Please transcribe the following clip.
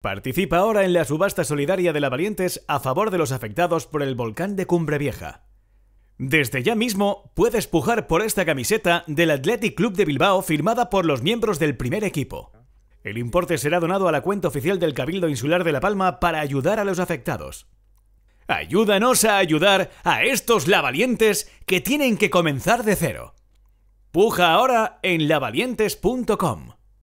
Participa ahora en la subasta solidaria de la Valientes a favor de los afectados por el volcán de Cumbre Vieja. Desde ya mismo puedes pujar por esta camiseta del Athletic Club de Bilbao firmada por los miembros del primer equipo. El importe será donado a la cuenta oficial del Cabildo Insular de La Palma para ayudar a los afectados. Ayúdanos a ayudar a estos lavalientes que tienen que comenzar de cero. Puja ahora en lavalientes.com.